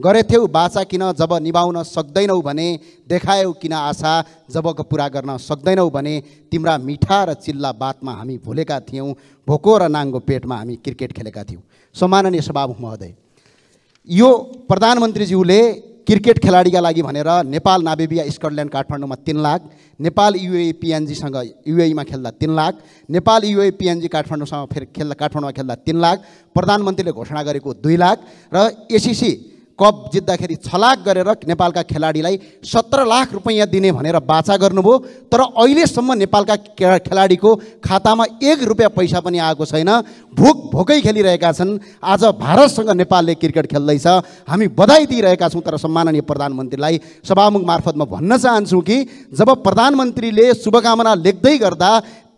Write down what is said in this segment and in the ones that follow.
गरेथ्यौ बाचा किन जब निभाउन सक्दैनौ भने देखायौ किन आशा जबको पुरा गर्न सक्दैनौ भने तिम्रा मिठा र चिल्ला बातमा हामी भुलेका थियौँ भोको र नाङ्गो पेटमा हामी क्रिकेट खेलेका थियौँ सम्माननीय सभामुख महोदय यो प्रधानमन्त्रीज्यूले क्रिकेट खेलाडीका लागि भनेर नेपाल नाबेबिया स्कटल्यान्ड काठमाडौँमा तिन लाख नेपाल युए पिएनजीसँग युएमा खेल्दा तिन लाख नेपाल युए पिएनजी काठमाडौँसँग फेरि खेल्दा काठमाडौँमा खेल्दा तिन लाख प्रधानमन्त्रीले घोषणा गरेको दुई लाख र एसिसी कप जित्दाखेरि छलाक गरेर नेपालका खेलाडीलाई सत्र लाख रुपैयाँ दिने भनेर बाचा गर्नुभयो तर अहिलेसम्म नेपालका खेलाडीको खातामा एक रुपियाँ पैसा पनि आएको छैन भोक भोकै खेलिरहेका छन् आज भारतसँग नेपालले क्रिकेट खेल्दैछ हामी बधाई दिइरहेका छौँ तर सम्माननीय प्रधानमन्त्रीलाई सभामुख मार्फत म भन्न चाहन्छु कि जब प्रधानमन्त्रीले शुभकामना लेख्दै गर्दा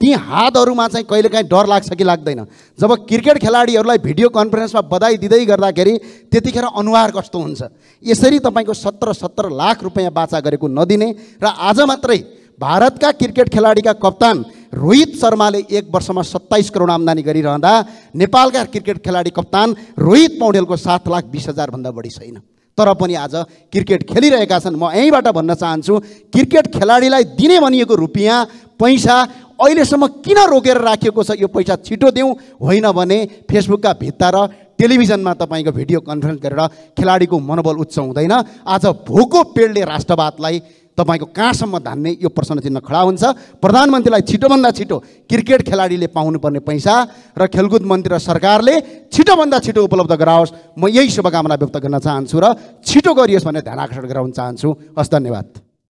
ती हातहरूमा चाहिँ कहिलेकाहीँ डर लाग्छ कि लाग्दैन जब क्रिकेट खेलाडीहरूलाई भिडियो कन्फरेन्समा बधाई दिँदै गर्दाखेरि त्यतिखेर अनुहार कस्तो हुन्छ यसरी तपाईँको सत्र सत्र लाख रुपियाँ बाचा गरेको नदिने र आज मात्रै भारतका क्रिकेट खेलाडीका कप्तान रोहित शर्माले एक वर्षमा सत्ताइस करोड आम्दानी गरिरहँदा नेपालका क्रिकेट खेलाडी कप्तान रोहित पौडेलको सात लाख बिस हजारभन्दा बढी छैन तर पनि आज क्रिकेट खेलिरहेका छन् म यहीँबाट भन्न चाहन्छु क्रिकेट खेलाडीलाई दिने भनिएको रुपियाँ पैसा अहिलेसम्म किन रोकेर राखिएको छ यो पैसा छिटो दिउँ होइन भने फेसबुकका भित्ता र टेलिभिजनमा तपाईँको भिडियो कन्फरेन्स गरेर खेलाडीको मनोबल उच्च हुँदैन आज भोको पेडले राष्ट्रवादलाई तपाईँको कहाँसम्म धान्ने यो प्रश्न चिन्ह खडा हुन्छ प्रधानमन्त्रीलाई छिटोभन्दा छिटो क्रिकेट खेलाडीले पाउनुपर्ने पैसा र खेलकुद मन्त्री र सरकारले छिटोभन्दा छिटो उपलब्ध गराओस् म यही शुभकामना व्यक्त गर्न चाहन्छु र छिटो गरियोस् भन्ने ध्यान आकर्षण गराउन चाहन्छु हस् धन्यवाद